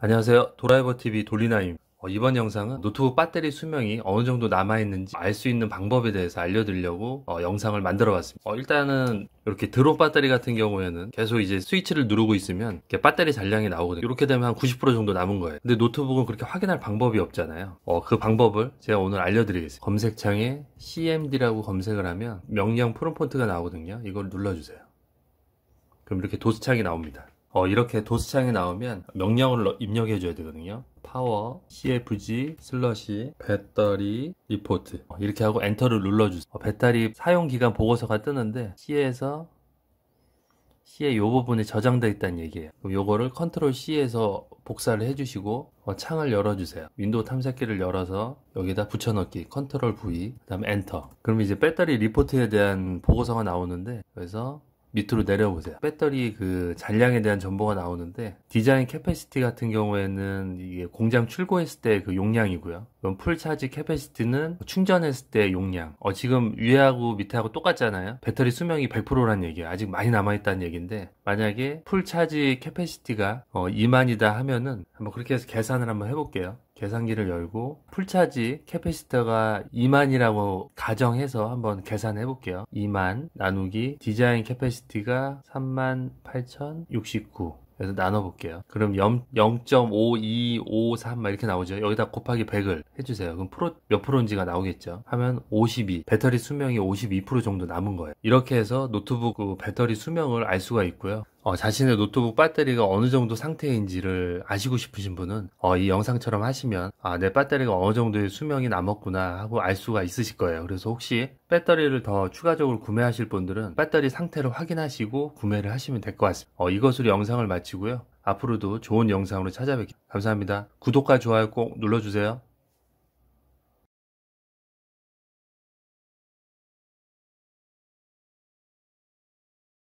안녕하세요 도라이버TV 돌리나임 어, 이번 영상은 노트북 배터리 수명이 어느 정도 남아있는지 알 수 있는 방법에 대해서 알려드리려고 어, 영상을 만들어 봤습니다 어, 일단은 이렇게 드롭 배터리 같은 경우에는 계속 이제 스위치를 누르고 있으면 이렇게 배터리 잔량이 나오거든요 이렇게 되면 한 90% 정도 남은 거예요 근데 노트북은 그렇게 확인할 방법이 없잖아요 어, 그 방법을 제가 오늘 알려드리겠습니다 검색창에 cmd라고 검색을 하면 명령 프롬포트가 나오거든요 이걸 눌러주세요 그럼 이렇게 도스창이 나옵니다 어, 이렇게 도스창에 나오면 명령어를 입력해 줘야 되거든요 파워, CFG, 슬러시, 배터리, 리포트 어, 이렇게 하고 엔터를 눌러주세요 어, 배터리 사용기간 보고서가 뜨는데 C에서 C의 요 부분이 저장되어 있다는 얘기예요 그럼 요거를 컨트롤 C에서 복사를 해주시고 어, 창을 열어주세요 윈도우 탐색기를 열어서 여기다 붙여넣기 컨트롤 V 그 다음에 엔터 그럼 이제 배터리 리포트에 대한 보고서가 나오는데 그래서 밑으로 내려보세요. 배터리 그 잔량에 대한 정보가 나오는데 디자인 캐패시티 같은 경우에는 이게 공장 출고했을 때 그 용량이고요. 풀 차지 캐패시티는 충전했을 때 용량. 어, 지금 위하고 밑하고 똑같잖아요. 배터리 수명이 100%란 얘기예요. 아직 많이 남아있다는 얘기인데 만약에 풀 차지 캐패시티가 어, 2만이다 하면은 한번 그렇게 해서 계산을 한번 해볼게요. 계산기를 열고 풀차지 캐패시터가 2만이라고 가정해서 한번 계산해 볼게요. 2만 나누기 디자인 캐패시티가 3 8,069 그래서 나눠볼게요. 그럼 0.5253 이렇게 나오죠. 여기다 곱하기 100을 해주세요. 그럼 프로, 몇 프로인지가 나오겠죠. 하면 52. 배터리 수명이 52% 정도 남은 거예요. 이렇게 해서 노트북 그 배터리 수명을 알 수가 있고요. 어, 자신의 노트북 배터리가 어느 정도 상태인지를 아시고 싶으신 분은 어, 이 영상처럼 하시면 아, 내 배터리가 어느 정도의 수명이 남았구나 하고 알 수가 있으실 거예요. 그래서 혹시 배터리를 더 추가적으로 구매하실 분들은 배터리 상태를 확인하시고 구매를 하시면 될 것 같습니다. 어, 이것으로 영상을 마치고요. 앞으로도 좋은 영상으로 찾아뵙겠습니다. 감사합니다. 구독과 좋아요 꼭 눌러주세요.